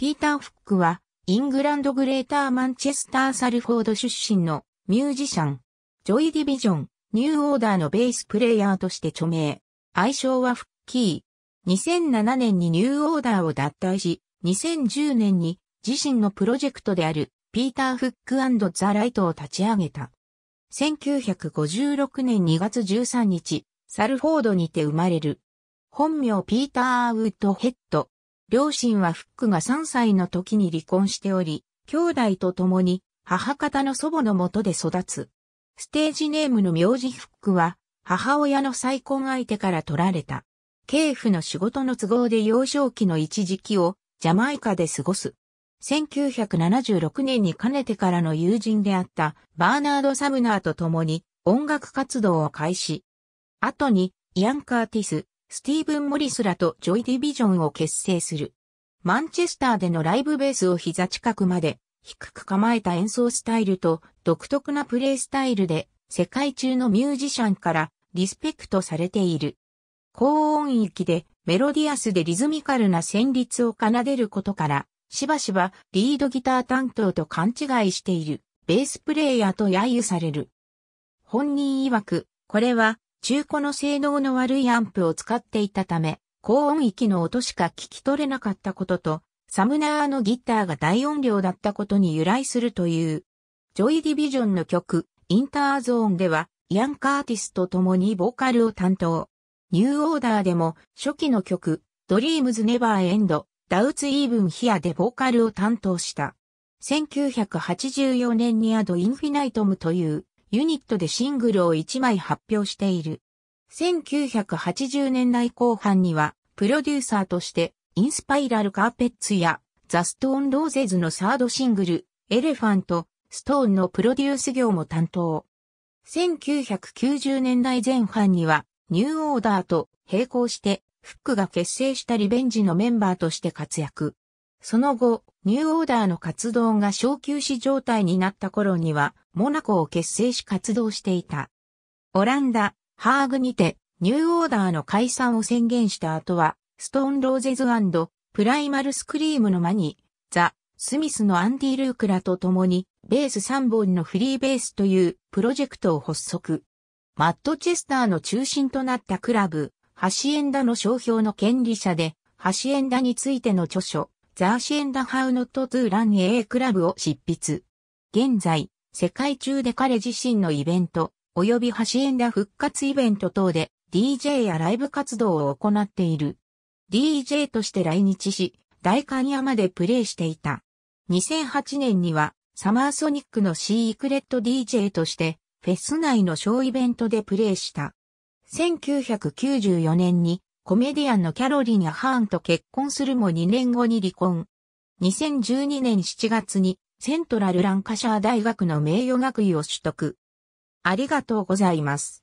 ピーター・フックは、イングランドグレーターマンチェスター・サルフォード出身のミュージシャン、ジョイ・ディビジョン、ニューオーダーのベースプレイヤーとして著名。愛称はフッキー。2007年にニューオーダーを脱退し、2010年に自身のプロジェクトであるピーター・フックザ・ライトを立ち上げた。1956年2月13日、サルフォードにて生まれる。本名ピーター・ウッドヘッド、両親はフックが3歳の時に離婚しており、兄弟と共に母方の祖母のもとで育つ。ステージネームの名字フックは、母親の再婚相手から取られた。系譜の仕事の都合で幼少期の一時期をジャマイカで過ごす。1976年にかねてからの友人であったバーナード・サムナーと共に音楽活動を開始。後にイアン・カーティス、スティーブン・モリスらとジョイ・ディビジョンを結成する。マンチェスターでのライブベースを膝近くまで低く構えた演奏スタイルと独特なプレイスタイルで世界中のミュージシャンからリスペクトされている。高音域でメロディアスでリズミカルな旋律を奏でることからしばしばリードギター担当と勘違いしているベースプレイヤーと揶揄される。本人曰く、これは中古の性能の悪いアンプを使っていたため、高音域の音しか聞き取れなかったことと、サムナーのギターが大音量だったことに由来するという。ジョイ・ディビジョンの曲、インターゾーンでは、イアン・カーティスと共にボーカルを担当。ニューオーダーでも、初期の曲、ドリームズ・ネバー・エンド、ダウツ・イーブン・ヒアでボーカルを担当した。1984年にアド・インフィナイトムというユニットでシングルを1枚発表している。1980年代後半には、プロデューサーとして、インスパイラルカーペッツや、ザ・ストーン・ローゼズのサードシングル、エレファント、ストーンのプロデュース業も担当。1990年代前半には、ニューオーダーと並行して、フックが結成したリベンジのメンバーとして活躍。その後、ニューオーダーの活動が小休止状態になった頃には、モナコを結成し活動していた。オランダ、ハーグにて、ニューオーダーの解散を宣言した後は、ストーンローゼズプライマルスクリームの間に、ザ・スミスのアンディ・ルークらと共に、ベース3本のフリーベースというプロジェクトを発足。マットチェスターの中心となったクラブ、ハシエンダの商標の権利者で、ハシエンダについての著書、ザーシエンダハウノットトゥーラン A クラブを執筆。現在、世界中で彼自身のイベント、及びハシエンダ復活イベント等で DJ やライブ活動を行っている。DJ として来日し、大観山でプレイしていた。2008年には、サマーソニックのシークレット DJ として、フェス内の小イベントでプレイした。1994年にコメディアンのキャロリン・アハーンと結婚するも2年後に離婚。2012年7月にセントラル・ランカシャー大学の名誉学位を取得。ありがとうございます。